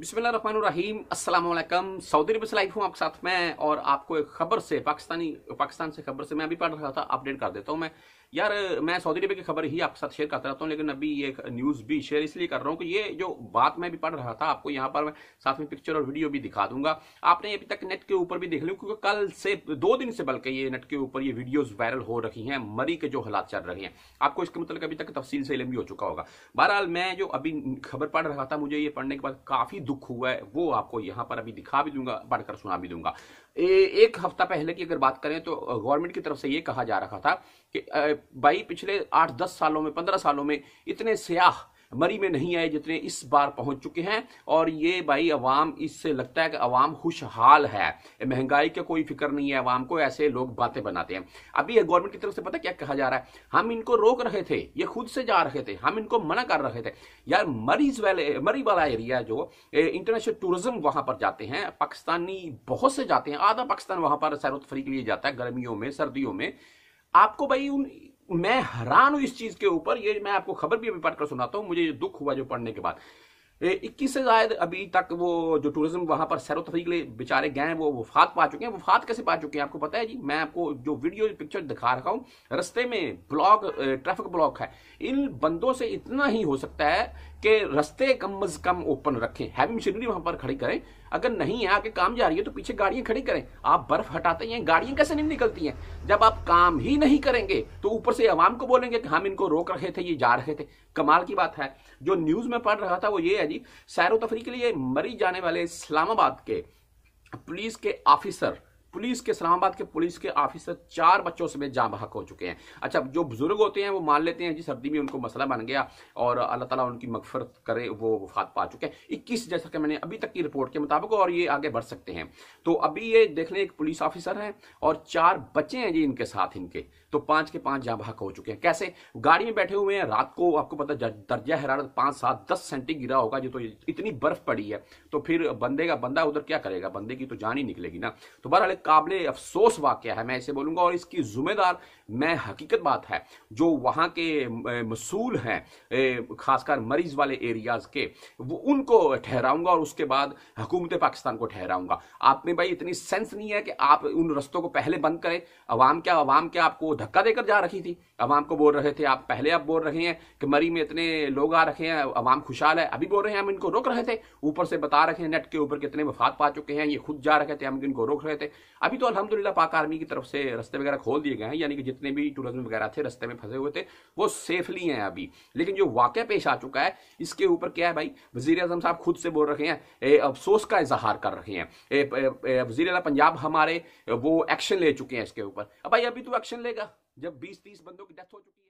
بسم اللہ الرحمن الرحیم السلام علیکم سعودی عرب سے لائف ہوں آپ کے ساتھ میں اور آپ کو ایک خبر سے پاکستانی پاکستان سے خبر سے میں ابھی پڑھ رہا تھا اپ ڈیٹ کر دیتا ہوں میں یار میں سعودی عرب کی خبر ہی آپ کے ساتھ شیئر کرتا رہتا ہوں لیکن ابھی یہ نیوز بھی شیئر اس لیے کر رہا ہوں کہ یہ جو بات میں بھی پڑھ رہا تھا آپ کو یہاں پر میں ساتھ میں پکچر اور ویڈیو بھی دکھا دوں گا آپ نے ابھی تک نیٹ کے اوپر بھی دیکھ لوں کیونکہ کل سے دو دن سے بلکہ یہ نیٹ کے اوپر یہ ویڈیوز وائرل ہو رہی ہیں مری کے جو حالات چل رہے ہیں آپ کو اس کے متعلق ابھی تک تفصیل سے علم بھی ہو چکا ہوگا بہرحال میں جو ابھی خبر پڑھ رہا تھا مجھے یہ پڑھنے کے بعد کافی دکھ ہوا ہے وہ آپ کو یہاں پر ابھی دکھا بھی دوں گا پڑھ کر سنا بھی دوں گا ایک ہفتہ پہلے کی اگر بات کریں تو گورنمنٹ کی طرف سے یہ کہا جا رہا تھا کہ بھائی پچھلے آٹھ دس سالوں میں پندرہ سالوں میں اتنے سیاح مری میں نہیں آئے جتنے اس بار پہنچ چکے ہیں اور یہ بھائی عوام اس سے لگتا ہے کہ عوام خوشحال ہے مہنگائی کا کوئی فکر نہیں ہے عوام کو ایسے لوگ باتیں بناتے ہیں ابھی یہ گورنمنٹ کی طرف سے پتہ کیا کہا جا رہا ہے ہم ان کو روک رہے تھے یہ خود سے جا رہے تھے ہم ان کو منع کر رہے تھے یار مریض والے مری والا ایریا جو انٹرنیشنل ٹورزم وہاں پر جاتے ہیں پاکستانی بہت سے جاتے ہیں آدھا پاکستان وہاں پر سیروت فریق کے لیے جاتا ہے گرمیوں میں سردیوں میں آپ کو بھائی ان میں حیران ہوں اس چیز کے اوپر یہ میں آپ کو خبر بھی ابھی پڑھ کر سناتا ہوں مجھے یہ دکھ ہوا جو پڑھنے کے بعد اکیس سے زائد ابھی تک وہ جو ٹورزم وہاں پر سیر و تفریح کے بچارے گئے ہیں وہ وفات پا چکے ہیں وفات کیسے پا چکے ہیں آپ کو پتا ہے جی میں آپ کو جو ویڈیو پکچر دکھا رہا ہوں رستے میں بلاک ٹریفک بلاک ہے ان بندوں سے اتنا ہی ہو سکتا ہے رستے کم از کم اوپن رکھیں ہیوی مشینری وہاں پر کھڑی کریں اگر نہیں ہے ہے آگے کام تو پیچھے گاڑیاں کھڑی کریں آپ برف ہٹاتے ہیں گاڑیاں کیسے نہیں نکلتی ہیں جب آپ کام ہی نہیں کریں گے تو اوپر سے عوام کو بولیں گے کہ ہم ان کو روک رہے تھے یہ جا رہے تھے کمال کی بات ہے جو نیوز میں پڑھ رہا تھا وہ یہ ہے جی سیر و تفریح کے لیے مری جانے والے اسلام آباد کے پولیس کے آفیسر پولیس کے اسلام آباد کے پولیس کے آفیسر چار بچوں سمیت جاں بحق ہو چکے ہیں اچھا جو بزرگ ہوتے ہیں وہ مان لیتے ہیں جی سردی میں ان کو مسئلہ بن گیا اور اللہ تعالیٰ ان کی مغفرت کرے وہ وفات پا چکے ہیں اکیس جیسا کہ میں نے ابھی تک کی رپورٹ کے مطابق اور یہ آگے بڑھ سکتے ہیں تو ابھی یہ دیکھ لیں ایک پولیس آفیسر ہیں اور چار بچے ہیں جی ان کے ساتھ ان کے تو پانچ کے پانچ جاں بحق ہو چکے ہیں کیسے گاڑی میں بیٹھے ہوئے ہیں رات کو آپ کو پتہ درجہ حرارت پانچ سات دس سینٹی گرا ہوگا جو تو اتنی برف پڑی ہے تو پھر بندے کا بندہ ادھر کیا کرے گا بندے کی تو جان ہی نکلے گی نا تو بہرحال قابل افسوس واقعہ ہے میں اسے بولوں گا اور اس کی ذمہ دار میں حقیقت بات ہے جو وہاں کے مصول ہیں خاص کر مریض والے ایریاز کے وہ ان کو ٹھہراؤں گا اور اس کے بعد حکومت پاکستان کو ٹھہراؤں گا آپ میں بھائی اتنی سینس نہیں ہے کہ آپ ان رستوں کو پہلے بند کریں عوام کیا عوام کیا آپ کو دھکا دے کر جا رکھی تھی عوام کو بول رہے تھے آپ پہلے آپ بول رہے ہیں کہ مری میں اتنے لوگ آ رکھے ہیں عوام خوشحال ہے ابھی بول رہے ہیں ہم ان کو روک رہے تھے اوپر سے بتا رہے ہیں نیٹ کے اوپر کتنے وفات پا چکے ہیں یہ خود جا رہے تھے ہم ان کو روک رہے تھے ابھی تو الحمدللہ پاک آرمی کی طرف سے رستے وغیرہ کھول دیے گئے ہیں یعنی کہ جتنے بھی ٹورزم وغیرہ تھے رستے میں پھنسے ہوئے تھے وہ سیفلی ہیں ابھی لیکن جو واقعہ پیش آ چکا ہے اس کے اوپر کیا ہے بھائی وزیر اعظم صاحب خود سے بول رکھے ہیں اے افسوس کا اظہار کر رہے ہیں اے اے وزیر اعلیٰ پنجاب ہمارے وہ ایکشن لے چکے ہیں اس کے اوپر اب بھائی ابھی تو ایکشن لے گا جب بیس تیس بندوں کی ڈیتھ ہو چکی ہے